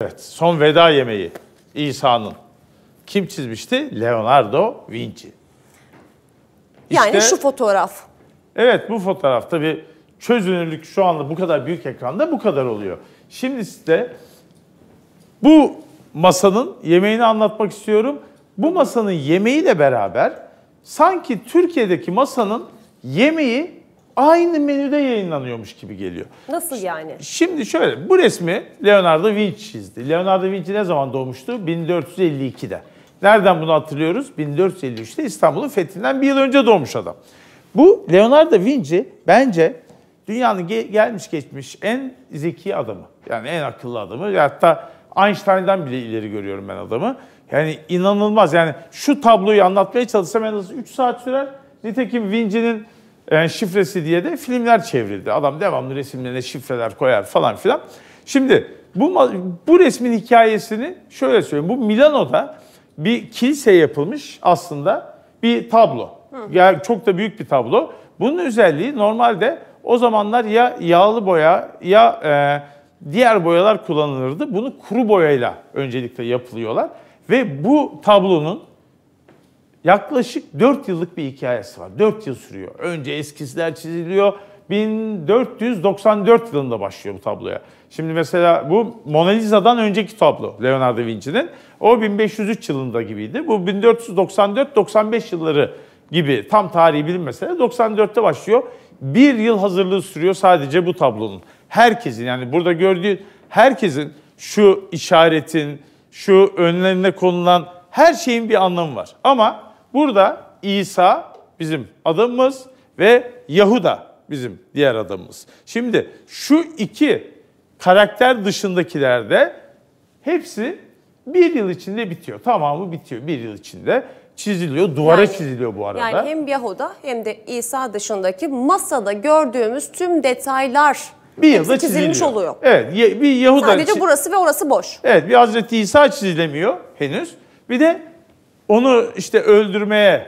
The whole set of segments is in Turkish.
Evet, son veda yemeği İsa'nın. Kim çizmişti? Leonardo Vinci. İşte, yani şu fotoğraf. Evet, bu fotoğraf tabii çözünürlük şu anda bu kadar büyük ekranda bu kadar oluyor. Şimdi size bu masanın yemeğini anlatmak istiyorum. Bu masanın yemeğiyle beraber sanki Türkiye'deki masanın yemeği aynı menüde yayınlanıyormuş gibi geliyor. Nasıl yani? Şimdi şöyle bu resmi Leonardo Vinci çizdi. Leonardo Vinci ne zaman doğmuştu? 1452'de. Nereden bunu hatırlıyoruz? 1453'te İstanbul'un fethinden bir yıl önce doğmuş adam. Bu Leonardo Vinci bence dünyanın ge- gelmiş geçmiş en zeki adamı. Yani en akıllı adamı. Hatta Einstein'dan bile ileri görüyorum ben adamı. Yani inanılmaz. Yani şu tabloyu anlatmaya çalışsam en az 3 saat sürer. Nitekim Vinci'nin yani şifresi diye de filmler çevrildi. Adam devamlı resimlerine şifreler koyar falan filan. Şimdi bu, bu resmin hikayesini şöyle söyleyeyim. Bu Milano'da bir kilise yapılmış aslında bir tablo. Yani çok da büyük bir tablo. Bunun özelliği normalde o zamanlar ya yağlı boya ya e, diğer boyalar kullanılırdı. Bunu kuru boyayla öncelikle yapılıyorlar. Ve bu tablonun yaklaşık 4 yıllık bir hikayesi var. 4 yıl sürüyor. Önce eskizler çiziliyor. 1494 yılında başlıyor bu tabloya. Şimdi mesela bu Mona Lisa'dan önceki tablo Leonardo da Vinci'nin. O 1503 yılında gibiydi. Bu 1494-95 yılları gibi tam tarihi bilinmese de 94'te başlıyor. Bir yıl hazırlığı sürüyor sadece bu tablonun. Herkesin yani burada gördüğü herkesin şu işaretin, şu önlerine konulan her şeyin bir anlamı var. Ama Burada İsa bizim adımımız ve Yahuda bizim diğer adımımız. Şimdi şu iki karakter dışındakilerde hepsi bir yıl içinde bitiyor. Tamamı bitiyor bir yıl içinde. Çiziliyor, duvara yani, çiziliyor bu arada. Yani hem Yahuda hem de İsa dışındaki masada gördüğümüz tüm detaylar bir yılda çizilmiş oluyor. Evet, bir Yahuda... Sadece burası ve orası boş. Evet, bir Hazreti İsa çizilemiyor henüz. Bir de onu işte öldürmeye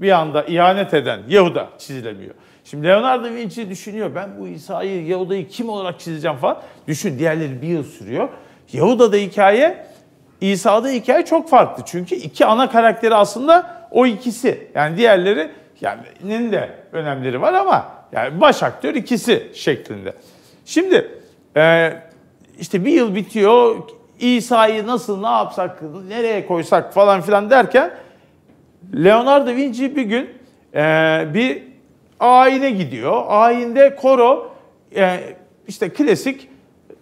bir anda ihanet eden Yahuda çizilemiyor. Şimdi Leonardo Vinci düşünüyor ben bu İsa'yı, Yahuda'yı kim olarak çizeceğim falan. Düşün diğerleri bir yıl sürüyor. Yahuda'da hikaye, İsa'da hikaye çok farklı. Çünkü iki ana karakteri aslında o ikisi. Yani diğerleri yani de önemleri var ama yani baş aktör ikisi şeklinde. Şimdi e, işte bir yıl bitiyor, İsa'yı nasıl, ne yapsak, nereye koysak falan filan derken Leonardo da Vinci bir gün e, bir ayine gidiyor. Ayinde koro e, işte klasik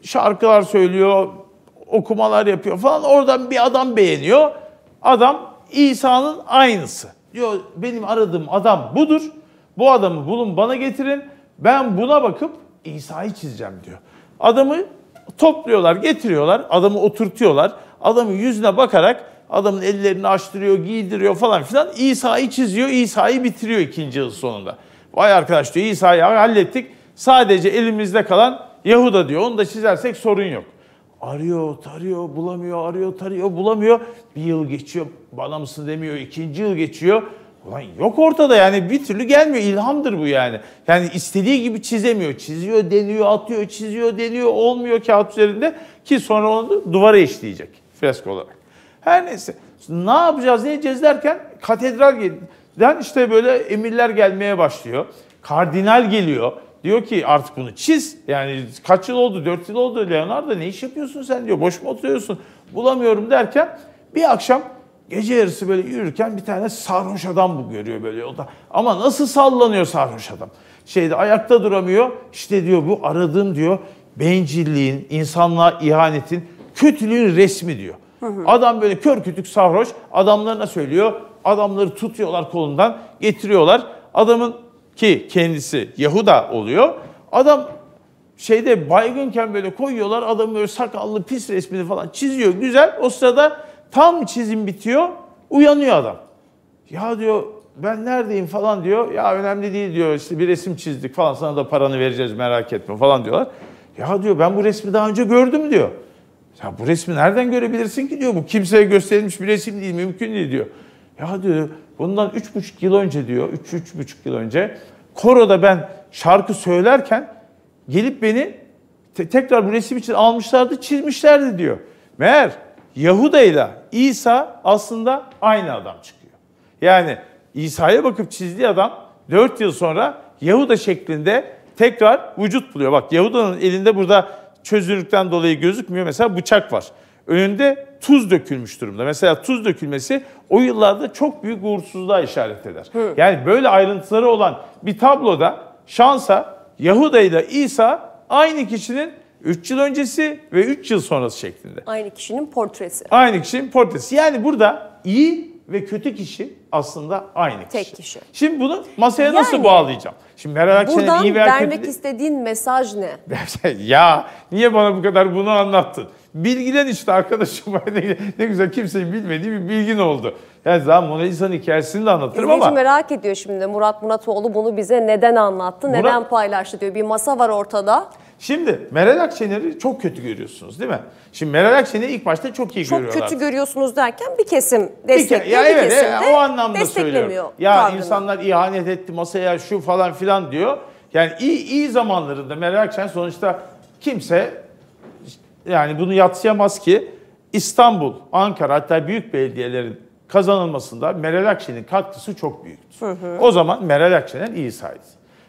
şarkılar söylüyor, okumalar yapıyor falan. Oradan bir adam beğeniyor. Adam İsa'nın aynısı. Diyor benim aradığım adam budur. Bu adamı bulun bana getirin. Ben buna bakıp İsa'yı çizeceğim diyor. Adamı Topluyorlar, getiriyorlar, adamı oturtuyorlar. Adamın yüzüne bakarak adamın ellerini açtırıyor, giydiriyor falan filan. İsa'yı çiziyor, İsa'yı bitiriyor ikinci yıl sonunda. Vay arkadaş diyor İsa'yı hallettik. Sadece elimizde kalan Yahuda diyor. Onu da çizersek sorun yok. Arıyor, tarıyor, bulamıyor, arıyor, tarıyor, bulamıyor. Bir yıl geçiyor, bana mısın demiyor. ikinci yıl geçiyor. Ulan yok ortada yani bir türlü gelmiyor. İlhamdır bu yani. Yani istediği gibi çizemiyor. Çiziyor, deniyor, atıyor, çiziyor, deniyor. Olmuyor kağıt üzerinde ki sonra onu duvara işleyecek fresk olarak. Her neyse. Ne yapacağız, ne edeceğiz derken katedral gelen işte böyle emirler gelmeye başlıyor. Kardinal geliyor. Diyor ki artık bunu çiz. Yani kaç yıl oldu, dört yıl oldu Leonardo ne iş yapıyorsun sen diyor. Boş mu oturuyorsun? Bulamıyorum derken bir akşam Gece yarısı böyle yürürken bir tane sarhoş adam bu görüyor böyle yolda. Ama nasıl sallanıyor sarhoş adam? Şeyde ayakta duramıyor. İşte diyor bu aradığım diyor bencilliğin, insanlığa ihanetin, kötülüğün resmi diyor. Hı hı. Adam böyle kör kütük sarhoş adamlarına söylüyor. Adamları tutuyorlar kolundan getiriyorlar. Adamın ki kendisi Yahuda oluyor. Adam şeyde baygınken böyle koyuyorlar adamın böyle sakallı pis resmini falan çiziyor güzel. O sırada Tam çizim bitiyor, uyanıyor adam. Ya diyor ben neredeyim falan diyor. Ya önemli değil diyor işte bir resim çizdik falan sana da paranı vereceğiz merak etme falan diyorlar. Ya diyor ben bu resmi daha önce gördüm diyor. Ya bu resmi nereden görebilirsin ki diyor. Bu kimseye gösterilmiş bir resim değil mümkün değil diyor. Ya diyor bundan 3,5 yıl önce diyor 3-3,5 yıl önce koroda ben şarkı söylerken gelip beni te- tekrar bu resim için almışlardı çizmişlerdi diyor. Meğer Yahuda ile İsa aslında aynı adam çıkıyor. Yani İsa'ya bakıp çizdiği adam 4 yıl sonra Yahuda şeklinde tekrar vücut buluyor. Bak Yahuda'nın elinde burada çözünürlükten dolayı gözükmüyor. Mesela bıçak var. Önünde tuz dökülmüş durumda. Mesela tuz dökülmesi o yıllarda çok büyük uğursuzluğa işaret eder. Hı. Yani böyle ayrıntıları olan bir tabloda şansa Yahuda ile İsa aynı kişinin 3 yıl öncesi ve 3 yıl sonrası şeklinde. Aynı kişinin portresi. Aynı kişinin portresi. Yani burada iyi ve kötü kişi aslında aynı kişi. Tek kişi. Şimdi bunu masaya yani, nasıl bağlayacağım? Şimdi Meral Akşener iyi veya vermek istediğin mesaj ne? ya niye bana bu kadar bunu anlattın? Bilgilen işte arkadaşım. ne güzel kimsenin bilmediği bir bilgin oldu. Yani daha Mona Lisa'nın hikayesini de anlatırım İzleyici ama. merak ediyor şimdi Murat Muratoğlu bunu bize neden anlattı, Murat... neden paylaştı diyor. Bir masa var ortada. Şimdi Meral Akşener'i çok kötü görüyorsunuz değil mi? Şimdi Meral Akşener'i ilk başta çok iyi görüyorlar. Çok kötü görüyorsunuz derken bir kesim destekliyor, bir, ke ya evet, e, kesim de o anlamda söylüyorum. Ya tavrını. insanlar ihanet etti masaya şu falan filan diyor. Yani iyi, iyi zamanlarında Meral Akşener sonuçta kimse yani bunu yatsıyamaz ki İstanbul, Ankara hatta büyük belediyelerin kazanılmasında Meral Akşener'in katkısı çok büyüktü. Hı hı. O zaman Meral Akşener iyi saydı.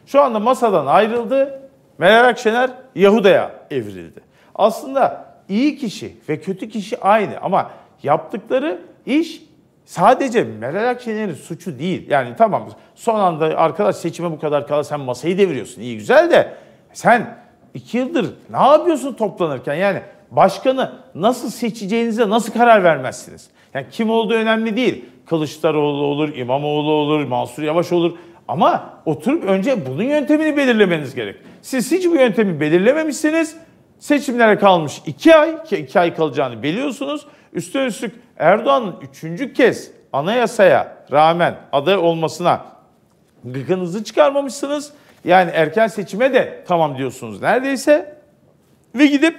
Şu anda masadan ayrıldı. Meral Akşener Yahuda'ya evrildi. Aslında iyi kişi ve kötü kişi aynı ama yaptıkları iş sadece Meral Akşener'in suçu değil. Yani tamam son anda arkadaş seçime bu kadar kala sen masayı deviriyorsun iyi güzel de sen İki yıldır ne yapıyorsun toplanırken? Yani başkanı nasıl seçeceğinize nasıl karar vermezsiniz? Yani kim olduğu önemli değil. Kılıçdaroğlu olur, İmamoğlu olur, Mansur Yavaş olur. Ama oturup önce bunun yöntemini belirlemeniz gerek. Siz hiç bu yöntemi belirlememişsiniz. Seçimlere kalmış iki ay, ki iki ay kalacağını biliyorsunuz. Üstelik Erdoğan'ın üçüncü kez anayasaya rağmen aday olmasına gıkınızı çıkarmamışsınız. Yani erken seçime de tamam diyorsunuz neredeyse. Ve gidip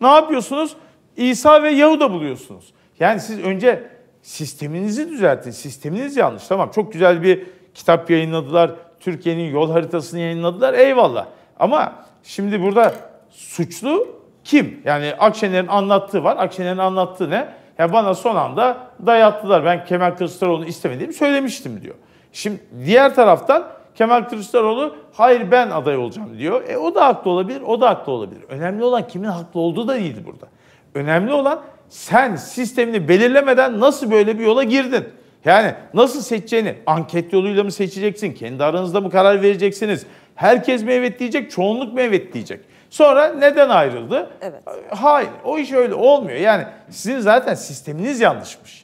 ne yapıyorsunuz? İsa ve Yahuda buluyorsunuz. Yani siz önce sisteminizi düzeltin. Sisteminiz yanlış. Tamam çok güzel bir kitap yayınladılar. Türkiye'nin yol haritasını yayınladılar. Eyvallah. Ama şimdi burada suçlu kim? Yani Akşener'in anlattığı var. Akşener'in anlattığı ne? Ya bana son anda dayattılar. Ben Kemal Kılıçdaroğlu'nu istemediğimi söylemiştim diyor. Şimdi diğer taraftan Kemal Kılıçdaroğlu hayır ben aday olacağım diyor. E o da haklı olabilir, o da haklı olabilir. Önemli olan kimin haklı olduğu da değildi burada. Önemli olan sen sistemini belirlemeden nasıl böyle bir yola girdin? Yani nasıl seçeceğini anket yoluyla mı seçeceksin? Kendi aranızda mı karar vereceksiniz? Herkes mi evet diyecek, çoğunluk mu evet diyecek? Sonra neden ayrıldı? Evet. Hayır, o iş öyle olmuyor. Yani sizin zaten sisteminiz yanlışmış.